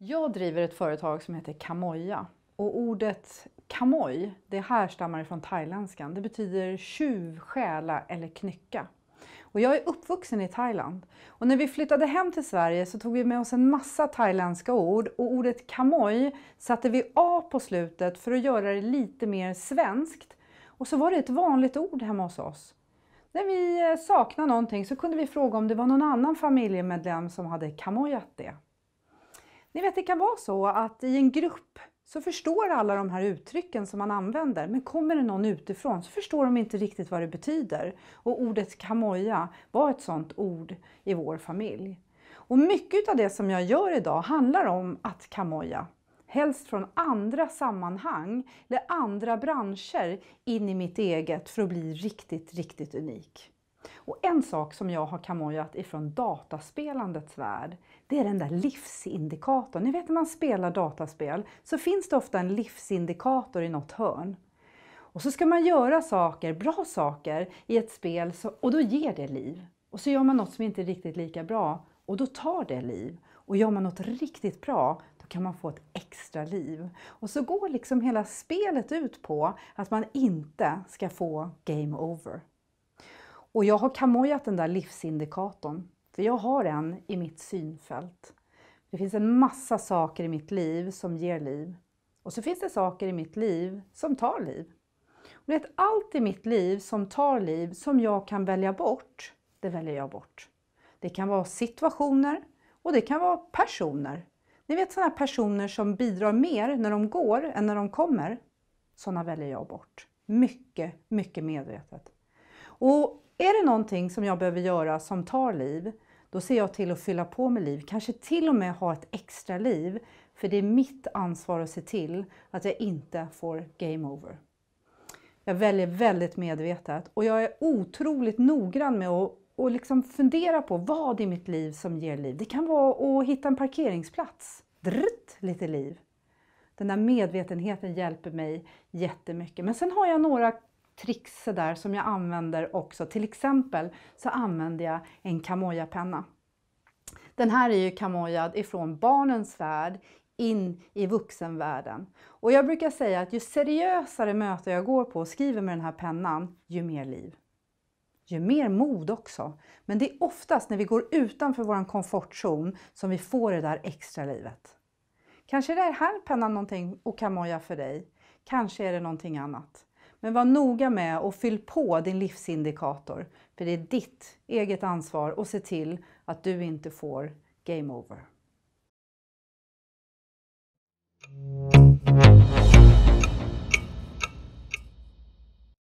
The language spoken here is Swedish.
Jag driver ett företag som heter Kamoja. Och ordet kamoj, det härstammar från thailändskan. Det betyder tjuv, stjäla eller knycka. Och jag är uppvuxen i Thailand. Och när vi flyttade hem till Sverige så tog vi med oss en massa thailändska ord och ordet kamoj satte vi A på slutet för att göra det lite mer svenskt. Och så var det ett vanligt ord hemma hos oss. När vi eh, saknade någonting så kunde vi fråga om det var någon annan familjemedlem som hade kamojat det. Ni vet, det kan vara så att i en grupp så förstår alla de här uttrycken som man använder, men kommer det någon utifrån så förstår de inte riktigt vad det betyder. Och ordet kamoja var ett sådant ord i vår familj. Och mycket av det som jag gör idag handlar om att kamoja, helst från andra sammanhang eller andra branscher in i mitt eget för att bli riktigt, riktigt unik. Och en sak som jag har kamojat ifrån dataspelandets värld, det är den där livsindikatorn. Ni vet när man spelar dataspel så finns det ofta en livsindikator i något hörn. Och så ska man göra saker, bra saker, i ett spel och då ger det liv. Och så gör man något som inte är riktigt lika bra och då tar det liv. Och gör man något riktigt bra, då kan man få ett extra liv. Och så går liksom hela spelet ut på att man inte ska få game over. Och jag har kamojat den där livsindikatorn, för jag har en i mitt synfält. Det finns en massa saker i mitt liv som ger liv. Och så finns det saker i mitt liv som tar liv. Och vet, allt i mitt liv som tar liv, som jag kan välja bort, det väljer jag bort. Det kan vara situationer och det kan vara personer. Ni vet sådana personer som bidrar mer när de går än när de kommer. Sådana väljer jag bort. Mycket, mycket medvetet. Och är det någonting som jag behöver göra som tar liv, då ser jag till att fylla på med liv. Kanske till och med ha ett extra liv. För det är mitt ansvar att se till att jag inte får game over. Jag väljer väldigt medvetet och jag är otroligt noggrann med att och liksom fundera på vad i mitt liv som ger liv. Det kan vara att hitta en parkeringsplats. Dritt, lite liv. Den där medvetenheten hjälper mig jättemycket. Men sen har jag några tricks där som jag använder också. Till exempel så använder jag en kamojapenna. Den här är ju kamojad ifrån barnens värld in i vuxenvärlden. Och jag brukar säga att ju seriösare möte jag går på och skriver med den här pennan, ju mer liv. Ju mer mod också. Men det är oftast när vi går utanför vår komfortzon som vi får det där extra livet. Kanske är det här pennan någonting och kamoja för dig. Kanske är det någonting annat. Men var noga med och fyll på din livsindikator. För det är ditt eget ansvar att se till att du inte får game over.